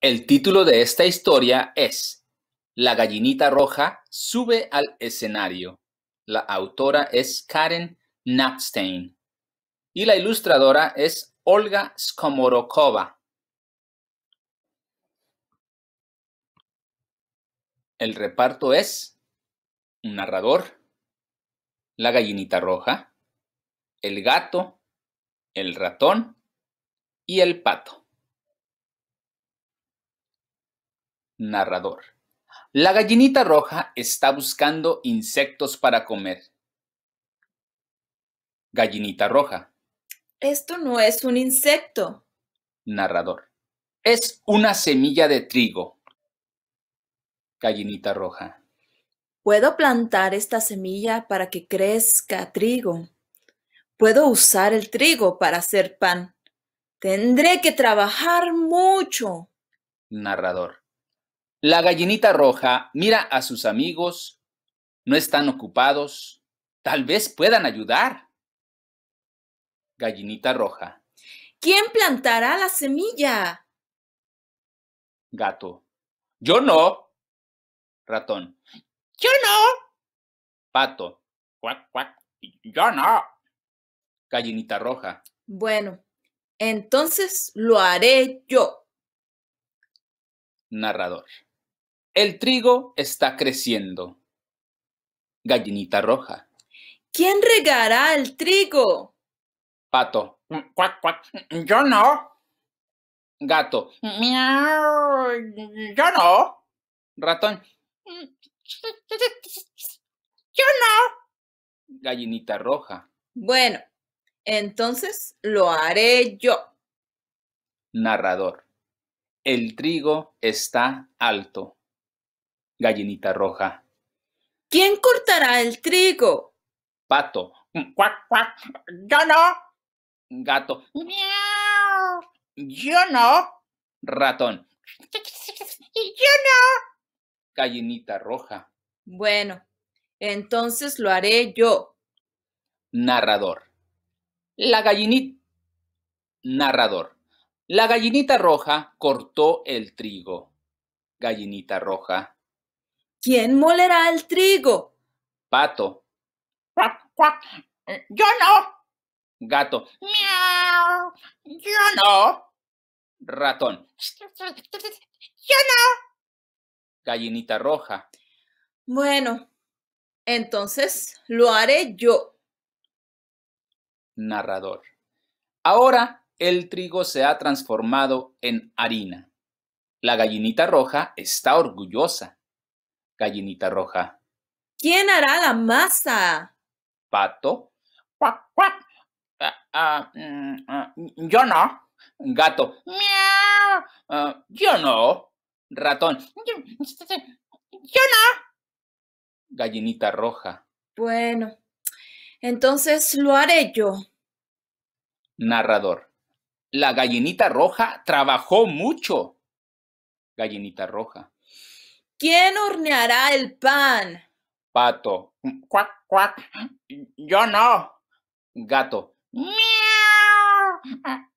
El título de esta historia es La gallinita roja sube al escenario. La autora es Karen Napstein y la ilustradora es Olga Skomorokova. El reparto es un narrador, la gallinita roja, el gato, el ratón y el pato. narrador. La gallinita roja está buscando insectos para comer. Gallinita roja. Esto no es un insecto. Narrador. Es una semilla de trigo. Gallinita roja. Puedo plantar esta semilla para que crezca trigo. Puedo usar el trigo para hacer pan. Tendré que trabajar mucho. Narrador. La gallinita roja mira a sus amigos, no están ocupados, tal vez puedan ayudar. Gallinita roja. ¿Quién plantará la semilla? Gato. Yo no. Ratón. Yo no. Pato. Cuac, cuac. Yo no. Gallinita roja. Bueno, entonces lo haré yo. Narrador. El trigo está creciendo. Gallinita roja. ¿Quién regará el trigo? Pato. Mm, mm, yo no. Gato. Yo no. Ratón. Yo no. Gallinita roja. Bueno, entonces lo haré yo. Narrador. El trigo está alto. Gallinita roja. ¿Quién cortará el trigo? Pato. Mm, cuac, cuac. Yo no. Gato. Miau. Yo no. Ratón. Yo no. Gallinita roja. Bueno, entonces lo haré yo. Narrador. La gallinita. Narrador. La gallinita roja cortó el trigo. Gallinita roja. ¿Quién molerá el trigo? Pato. Eh, yo no. Gato. Miau. Yo no. Ratón. Yo no. Gallinita roja. Bueno, entonces lo haré yo. Narrador. Ahora el trigo se ha transformado en harina. La gallinita roja está orgullosa gallinita roja. ¿Quién hará la masa? Pato. Ah, ah, mm, ah, mm, yo no. Gato. yo no. Ratón. yo no. Gallinita roja. Bueno, entonces lo haré yo. Narrador. La gallinita roja trabajó mucho. Gallinita roja. ¿Quién horneará el pan? Pato. Mm, cuac, cuac. Yo no. Gato. Miau.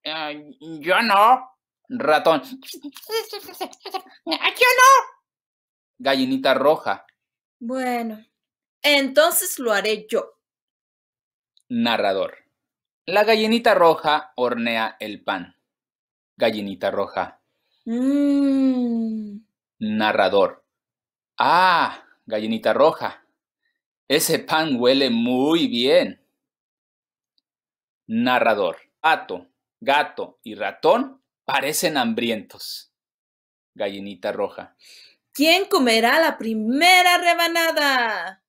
Eh, yo no. Ratón. Yo no. Gallinita roja. Bueno, entonces lo haré yo. Narrador. La gallinita roja hornea el pan. Gallinita roja. Mm. Narrador. Ah, gallinita roja, ese pan huele muy bien. Narrador. Pato, gato y ratón parecen hambrientos. Gallinita roja. ¿Quién comerá la primera rebanada?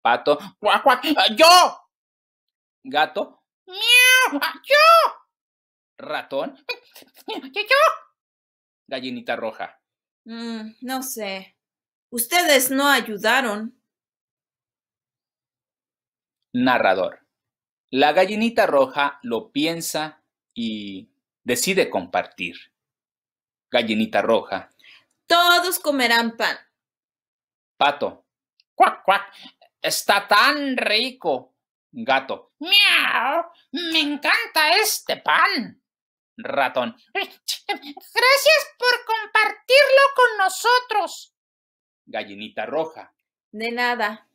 Pato. ¡Cuac, cuac! yo Gato. ¡Miau! ¡Yo! Ratón. ¡Yo! Gallinita roja. Mm, no sé. Ustedes no ayudaron. Narrador. La gallinita roja lo piensa y decide compartir. Gallinita roja. Todos comerán pan. Pato. Cuac, cuac. Está tan rico. Gato. Miau. Me encanta este pan. Ratón. Gracias por compartirlo con nosotros. Gallinita Roja. De nada.